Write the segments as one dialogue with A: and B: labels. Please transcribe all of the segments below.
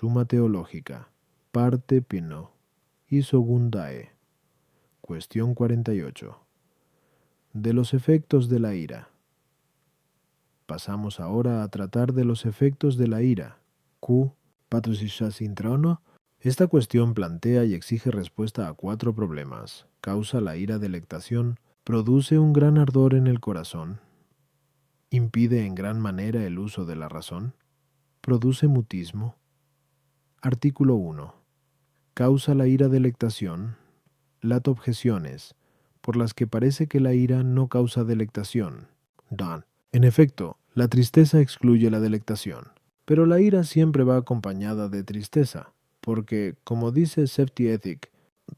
A: Suma Teológica, parte Pino y e. Cuestión 48. De los efectos de la ira. Pasamos ahora a tratar de los efectos de la ira. Q. trono. Esta cuestión plantea y exige respuesta a cuatro problemas. Causa la ira delectación produce un gran ardor en el corazón, impide en gran manera el uso de la razón, produce mutismo, Artículo 1. Causa la ira delectación, Lato objeciones, por las que parece que la ira no causa delectación. Don. En efecto, la tristeza excluye la delectación, pero la ira siempre va acompañada de tristeza, porque, como dice Ethic,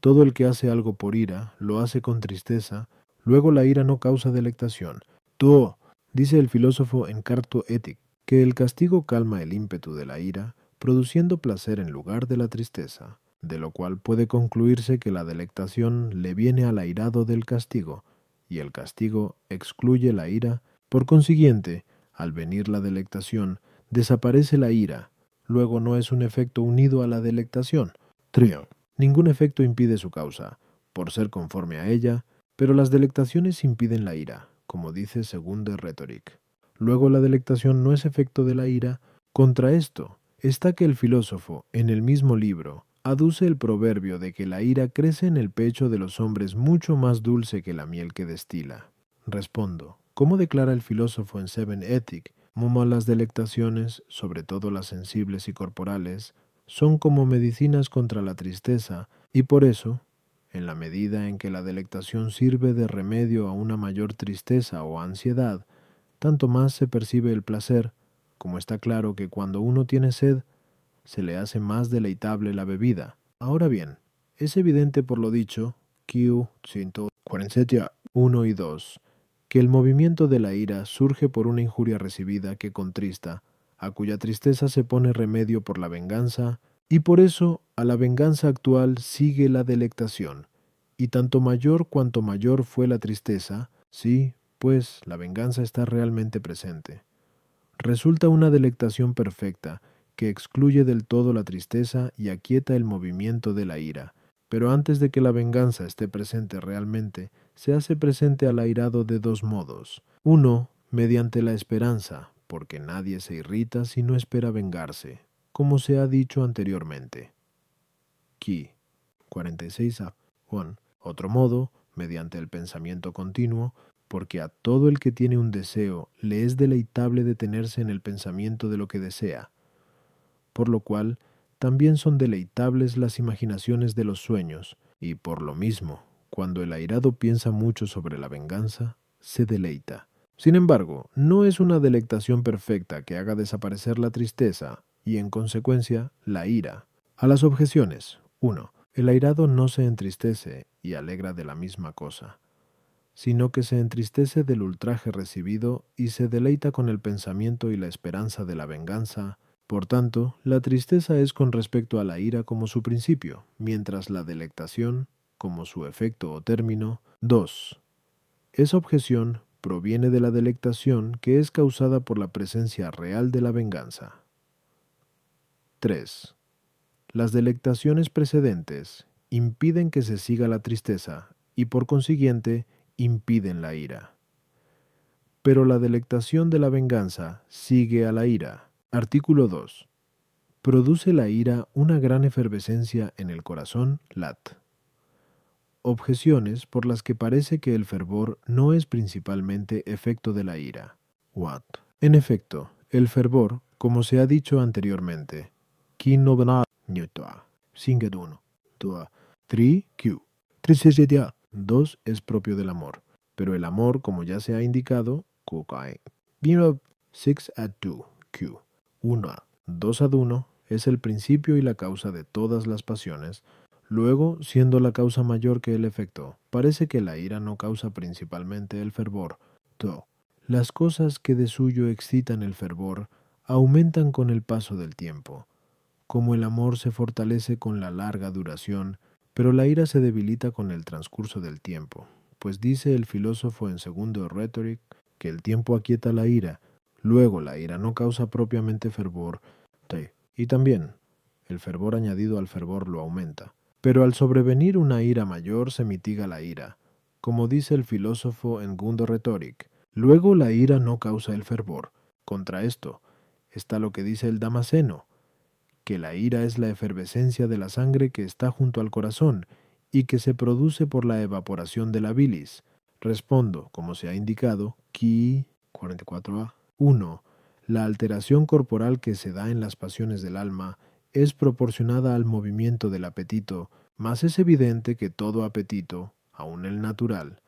A: todo el que hace algo por ira lo hace con tristeza, luego la ira no causa delectación. To, dice el filósofo Encarto Ethic, que el castigo calma el ímpetu de la ira, produciendo placer en lugar de la tristeza, de lo cual puede concluirse que la delectación le viene al airado del castigo, y el castigo excluye la ira, por consiguiente, al venir la delectación, desaparece la ira, luego no es un efecto unido a la delectación. Trío. Ningún efecto impide su causa, por ser conforme a ella, pero las delectaciones impiden la ira, como dice segundo de Rhetoric. Luego la delectación no es efecto de la ira, contra esto, está que el filósofo, en el mismo libro, aduce el proverbio de que la ira crece en el pecho de los hombres mucho más dulce que la miel que destila. Respondo, como declara el filósofo en Seven Ethic, Momo las delectaciones, sobre todo las sensibles y corporales, son como medicinas contra la tristeza, y por eso, en la medida en que la delectación sirve de remedio a una mayor tristeza o ansiedad, tanto más se percibe el placer, como está claro que cuando uno tiene sed, se le hace más deleitable la bebida. Ahora bien, es evidente por lo dicho, Q y 2, que el movimiento de la ira surge por una injuria recibida que contrista, a cuya tristeza se pone remedio por la venganza, y por eso a la venganza actual sigue la delectación, y tanto mayor cuanto mayor fue la tristeza, sí, pues la venganza está realmente presente resulta una delectación perfecta, que excluye del todo la tristeza y aquieta el movimiento de la ira. Pero antes de que la venganza esté presente realmente, se hace presente al airado de dos modos. Uno, mediante la esperanza, porque nadie se irrita si no espera vengarse, como se ha dicho anteriormente. Ki 46a. Otro modo, mediante el pensamiento continuo, porque a todo el que tiene un deseo le es deleitable detenerse en el pensamiento de lo que desea, por lo cual también son deleitables las imaginaciones de los sueños, y por lo mismo, cuando el airado piensa mucho sobre la venganza, se deleita. Sin embargo, no es una delectación perfecta que haga desaparecer la tristeza y, en consecuencia, la ira. A las objeciones. 1. El airado no se entristece y alegra de la misma cosa sino que se entristece del ultraje recibido y se deleita con el pensamiento y la esperanza de la venganza. Por tanto, la tristeza es con respecto a la ira como su principio, mientras la delectación, como su efecto o término. 2. Esa objeción proviene de la delectación que es causada por la presencia real de la venganza. 3. Las delectaciones precedentes impiden que se siga la tristeza y por consiguiente impiden la ira. Pero la delectación de la venganza sigue a la ira. Artículo 2. Produce la ira una gran efervescencia en el corazón, lat. Objeciones por las que parece que el fervor no es principalmente efecto de la ira. Wat. En efecto, el fervor, como se ha dicho anteriormente, tri Dos es propio del amor, pero el amor, como ya se ha indicado, 6 2, Q. 1 a 2 1 es el principio y la causa de todas las pasiones. Luego, siendo la causa mayor que el efecto, parece que la ira no causa principalmente el fervor. to. Las cosas que de suyo excitan el fervor aumentan con el paso del tiempo. Como el amor se fortalece con la larga duración, pero la ira se debilita con el transcurso del tiempo, pues dice el filósofo en segundo Rhetoric que el tiempo aquieta la ira, luego la ira no causa propiamente fervor, y también el fervor añadido al fervor lo aumenta. Pero al sobrevenir una ira mayor se mitiga la ira, como dice el filósofo en Gundo Rhetoric, luego la ira no causa el fervor. Contra esto está lo que dice el damaseno, que la ira es la efervescencia de la sangre que está junto al corazón y que se produce por la evaporación de la bilis. Respondo, como se ha indicado, que 44a 1. La alteración corporal que se da en las pasiones del alma es proporcionada al movimiento del apetito, mas es evidente que todo apetito, aun el natural,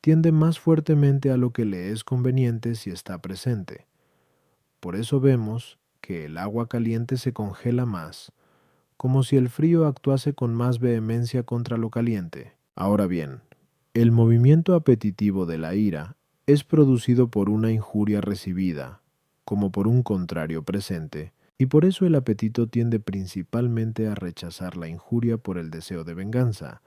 A: tiende más fuertemente a lo que le es conveniente si está presente. Por eso vemos, que el agua caliente se congela más, como si el frío actuase con más vehemencia contra lo caliente. Ahora bien, el movimiento apetitivo de la ira es producido por una injuria recibida, como por un contrario presente, y por eso el apetito tiende principalmente a rechazar la injuria por el deseo de venganza,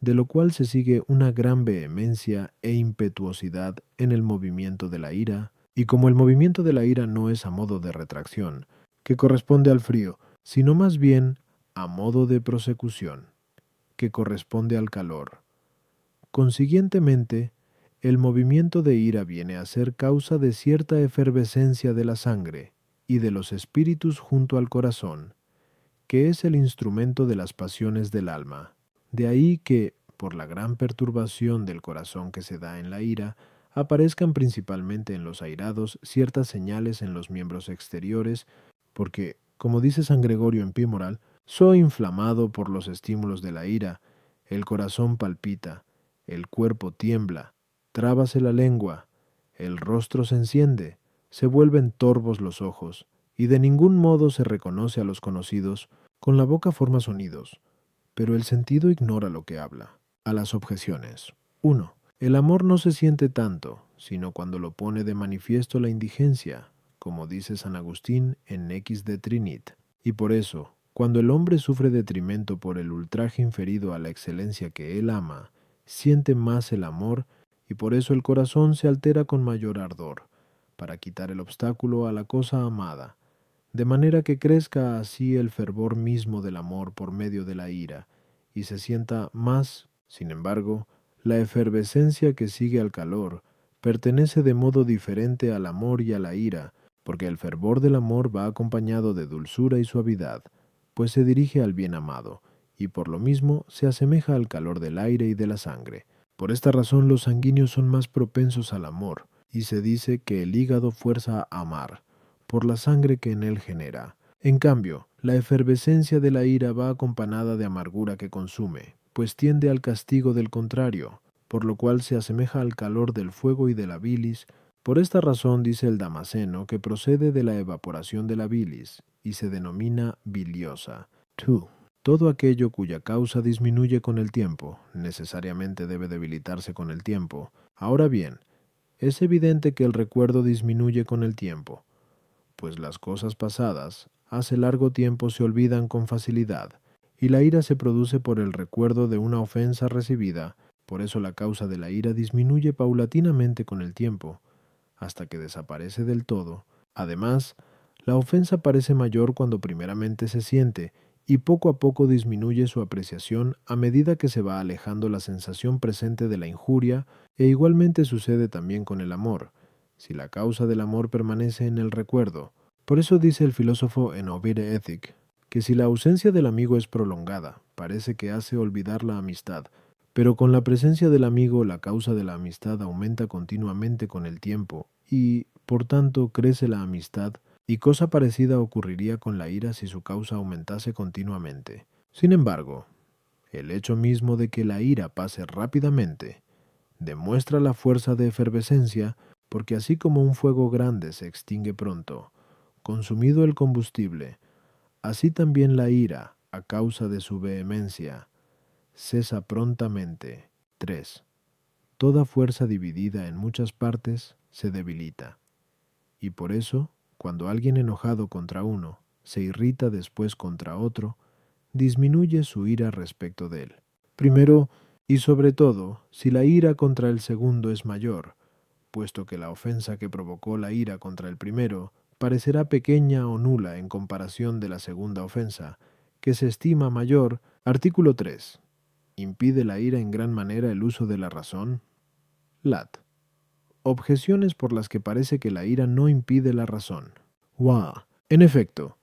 A: de lo cual se sigue una gran vehemencia e impetuosidad en el movimiento de la ira y como el movimiento de la ira no es a modo de retracción, que corresponde al frío, sino más bien a modo de prosecución, que corresponde al calor. Consiguientemente, el movimiento de ira viene a ser causa de cierta efervescencia de la sangre y de los espíritus junto al corazón, que es el instrumento de las pasiones del alma. De ahí que, por la gran perturbación del corazón que se da en la ira, aparezcan principalmente en los airados ciertas señales en los miembros exteriores, porque, como dice San Gregorio en Pimoral, soy inflamado por los estímulos de la ira, el corazón palpita, el cuerpo tiembla, trábase la lengua, el rostro se enciende, se vuelven torvos los ojos, y de ningún modo se reconoce a los conocidos, con la boca forma sonidos, pero el sentido ignora lo que habla. A las objeciones. 1. El amor no se siente tanto, sino cuando lo pone de manifiesto la indigencia, como dice San Agustín en X de Trinit. Y por eso, cuando el hombre sufre detrimento por el ultraje inferido a la excelencia que él ama, siente más el amor y por eso el corazón se altera con mayor ardor, para quitar el obstáculo a la cosa amada, de manera que crezca así el fervor mismo del amor por medio de la ira, y se sienta más, sin embargo, la efervescencia que sigue al calor pertenece de modo diferente al amor y a la ira, porque el fervor del amor va acompañado de dulzura y suavidad, pues se dirige al bien amado, y por lo mismo se asemeja al calor del aire y de la sangre. Por esta razón los sanguíneos son más propensos al amor, y se dice que el hígado fuerza a amar, por la sangre que en él genera. En cambio, la efervescencia de la ira va acompañada de amargura que consume, pues tiende al castigo del contrario, por lo cual se asemeja al calor del fuego y de la bilis. Por esta razón dice el damaseno que procede de la evaporación de la bilis y se denomina biliosa. Todo aquello cuya causa disminuye con el tiempo, necesariamente debe debilitarse con el tiempo. Ahora bien, es evidente que el recuerdo disminuye con el tiempo, pues las cosas pasadas hace largo tiempo se olvidan con facilidad, la ira se produce por el recuerdo de una ofensa recibida, por eso la causa de la ira disminuye paulatinamente con el tiempo, hasta que desaparece del todo. Además, la ofensa parece mayor cuando primeramente se siente, y poco a poco disminuye su apreciación a medida que se va alejando la sensación presente de la injuria, e igualmente sucede también con el amor, si la causa del amor permanece en el recuerdo. Por eso dice el filósofo en Ethic, que si la ausencia del amigo es prolongada, parece que hace olvidar la amistad, pero con la presencia del amigo la causa de la amistad aumenta continuamente con el tiempo y, por tanto, crece la amistad, y cosa parecida ocurriría con la ira si su causa aumentase continuamente. Sin embargo, el hecho mismo de que la ira pase rápidamente demuestra la fuerza de efervescencia, porque así como un fuego grande se extingue pronto, consumido el combustible, Así también la ira, a causa de su vehemencia, cesa prontamente. 3. Toda fuerza dividida en muchas partes se debilita. Y por eso, cuando alguien enojado contra uno se irrita después contra otro, disminuye su ira respecto de él. Primero, y sobre todo, si la ira contra el segundo es mayor, puesto que la ofensa que provocó la ira contra el primero parecerá pequeña o nula en comparación de la segunda ofensa, que se estima mayor. Artículo 3. ¿Impide la ira en gran manera el uso de la razón? Lat. Objeciones por las que parece que la ira no impide la razón. Wa. En efecto,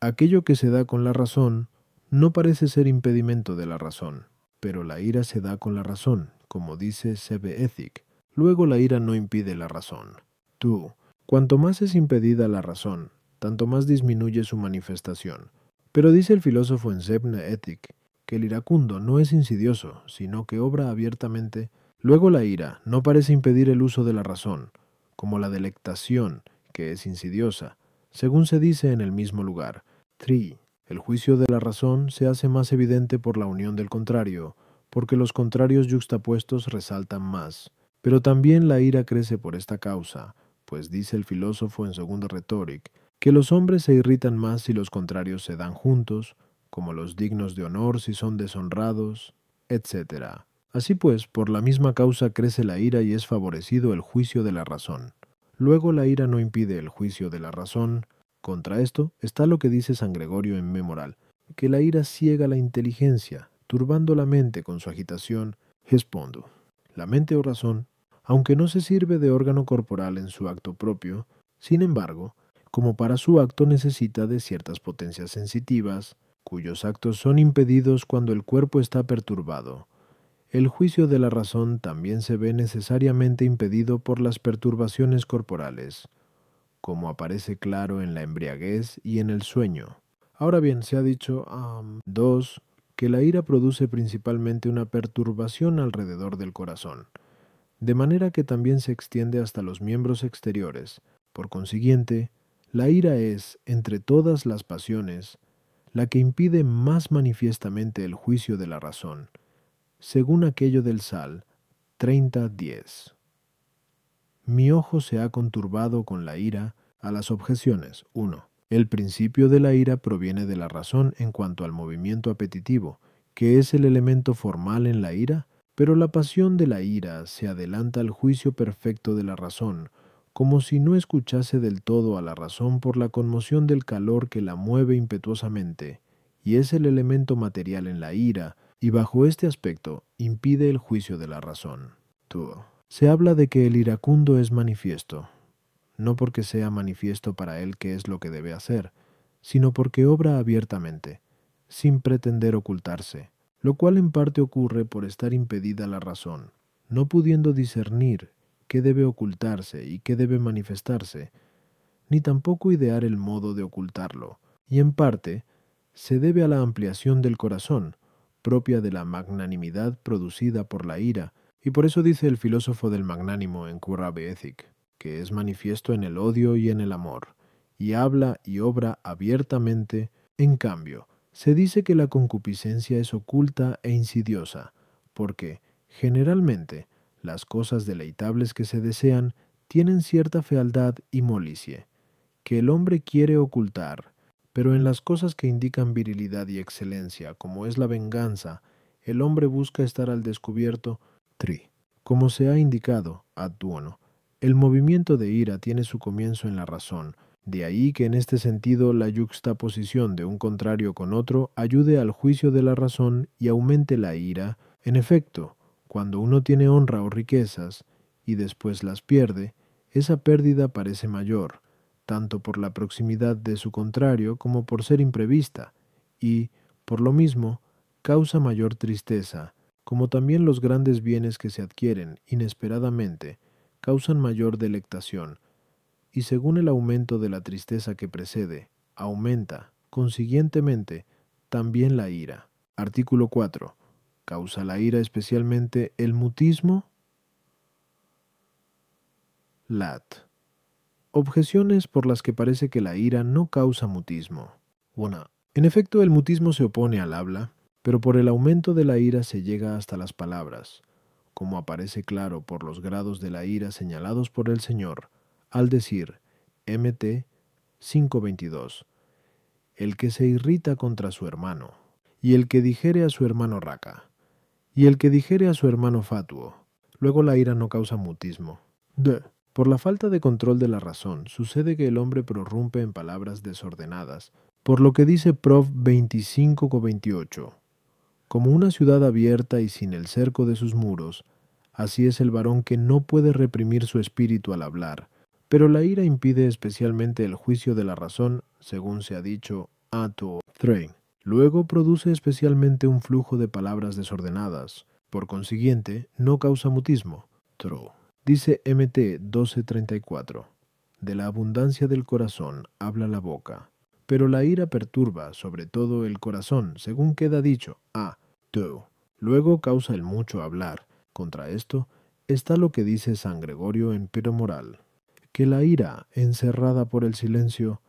A: aquello que se da con la razón no parece ser impedimento de la razón, pero la ira se da con la razón, como dice Sebe Ethic. Luego la ira no impide la razón. Tú, Cuanto más es impedida la razón, tanto más disminuye su manifestación. Pero dice el filósofo en Sebne Ethic que el iracundo no es insidioso, sino que obra abiertamente. Luego la ira no parece impedir el uso de la razón, como la delectación, que es insidiosa, según se dice en el mismo lugar. 3. el juicio de la razón se hace más evidente por la unión del contrario, porque los contrarios yuxtapuestos resaltan más. Pero también la ira crece por esta causa, pues dice el filósofo en Segunda retórica, que los hombres se irritan más si los contrarios se dan juntos, como los dignos de honor si son deshonrados, etc. Así pues, por la misma causa crece la ira y es favorecido el juicio de la razón. Luego la ira no impide el juicio de la razón. Contra esto está lo que dice San Gregorio en Memoral, que la ira ciega la inteligencia, turbando la mente con su agitación, respondo. La mente o razón aunque no se sirve de órgano corporal en su acto propio, sin embargo, como para su acto necesita de ciertas potencias sensitivas, cuyos actos son impedidos cuando el cuerpo está perturbado. El juicio de la razón también se ve necesariamente impedido por las perturbaciones corporales, como aparece claro en la embriaguez y en el sueño. Ahora bien, se ha dicho, 2. que la ira produce principalmente una perturbación alrededor del corazón, de manera que también se extiende hasta los miembros exteriores. Por consiguiente, la ira es, entre todas las pasiones, la que impide más manifiestamente el juicio de la razón, según aquello del Sal 30.10. Mi ojo se ha conturbado con la ira a las objeciones. 1. El principio de la ira proviene de la razón en cuanto al movimiento apetitivo, que es el elemento formal en la ira pero la pasión de la ira se adelanta al juicio perfecto de la razón, como si no escuchase del todo a la razón por la conmoción del calor que la mueve impetuosamente, y es el elemento material en la ira, y bajo este aspecto impide el juicio de la razón. Se habla de que el iracundo es manifiesto, no porque sea manifiesto para él qué es lo que debe hacer, sino porque obra abiertamente, sin pretender ocultarse, lo cual en parte ocurre por estar impedida la razón, no pudiendo discernir qué debe ocultarse y qué debe manifestarse, ni tampoco idear el modo de ocultarlo, y en parte se debe a la ampliación del corazón, propia de la magnanimidad producida por la ira, y por eso dice el filósofo del magnánimo en Kurabe Ethic, que es manifiesto en el odio y en el amor, y habla y obra abiertamente, en cambio, se dice que la concupiscencia es oculta e insidiosa, porque, generalmente, las cosas deleitables que se desean tienen cierta fealdad y molicie, que el hombre quiere ocultar, pero en las cosas que indican virilidad y excelencia, como es la venganza, el hombre busca estar al descubierto, tri. Como se ha indicado, ad el movimiento de ira tiene su comienzo en la razón, de ahí que en este sentido la yuxtaposición de un contrario con otro ayude al juicio de la razón y aumente la ira. En efecto, cuando uno tiene honra o riquezas y después las pierde, esa pérdida parece mayor, tanto por la proximidad de su contrario como por ser imprevista, y, por lo mismo, causa mayor tristeza, como también los grandes bienes que se adquieren inesperadamente, causan mayor delectación, y según el aumento de la tristeza que precede, aumenta, consiguientemente, también la ira. Artículo 4. ¿Causa la ira especialmente el mutismo? Lat. Objeciones por las que parece que la ira no causa mutismo. 1. En efecto, el mutismo se opone al habla, pero por el aumento de la ira se llega hasta las palabras, como aparece claro por los grados de la ira señalados por el Señor, al decir MT 522, el que se irrita contra su hermano, y el que dijere a su hermano raca, y el que dijere a su hermano fatuo. Luego la ira no causa mutismo. D. Por la falta de control de la razón, sucede que el hombre prorrumpe en palabras desordenadas, por lo que dice Prof 2528. Como una ciudad abierta y sin el cerco de sus muros, así es el varón que no puede reprimir su espíritu al hablar, pero la ira impide especialmente el juicio de la razón, según se ha dicho, a, tu, train. Luego produce especialmente un flujo de palabras desordenadas. Por consiguiente, no causa mutismo. true, Dice MT 1234. De la abundancia del corazón habla la boca. Pero la ira perturba, sobre todo el corazón, según queda dicho, a tu. Luego causa el mucho hablar. Contra esto está lo que dice San Gregorio en Pero Moral que la ira, encerrada por el silencio,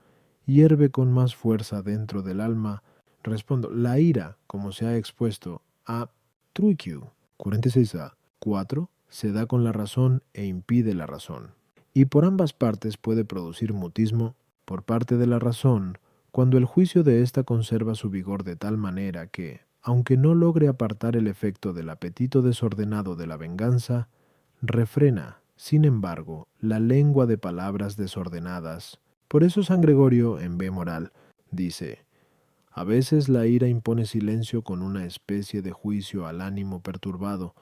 A: hierve con más fuerza dentro del alma. Respondo, la ira, como se ha expuesto a Truikiu 46a 4, se da con la razón e impide la razón. Y por ambas partes puede producir mutismo, por parte de la razón, cuando el juicio de ésta conserva su vigor de tal manera que, aunque no logre apartar el efecto del apetito desordenado de la venganza, refrena sin embargo, la lengua de palabras desordenadas. Por eso San Gregorio, en B moral, dice, a veces la ira impone silencio con una especie de juicio al ánimo perturbado,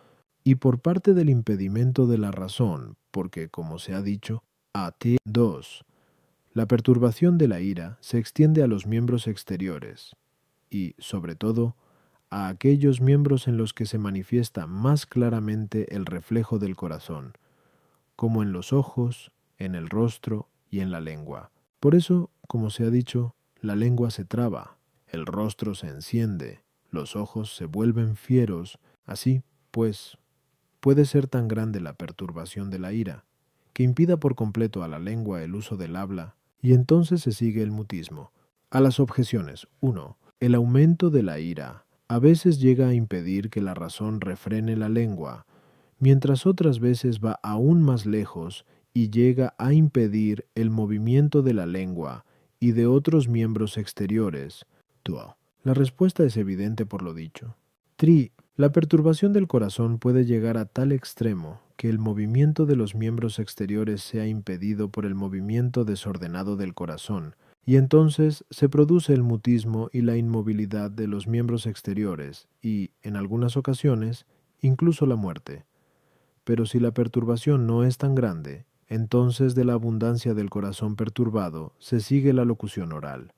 A: y por parte del impedimento de la razón, porque, como se ha dicho, a ti dos. La perturbación de la ira se extiende a los miembros exteriores y, sobre todo, a aquellos miembros en los que se manifiesta más claramente el reflejo del corazón, como en los ojos, en el rostro y en la lengua. Por eso, como se ha dicho, la lengua se traba, el rostro se enciende, los ojos se vuelven fieros, así, pues, puede ser tan grande la perturbación de la ira, que impida por completo a la lengua el uso del habla, y entonces se sigue el mutismo. A las objeciones. 1. El aumento de la ira. A veces llega a impedir que la razón refrene la lengua, mientras otras veces va aún más lejos y llega a impedir el movimiento de la lengua y de otros miembros exteriores. La respuesta es evidente por lo dicho. Tri. La perturbación del corazón puede llegar a tal extremo que el movimiento de los miembros exteriores sea impedido por el movimiento desordenado del corazón, y entonces se produce el mutismo y la inmovilidad de los miembros exteriores, y, en algunas ocasiones, incluso la muerte. Pero si la perturbación no es tan grande, entonces de la abundancia del corazón perturbado se sigue la locución oral.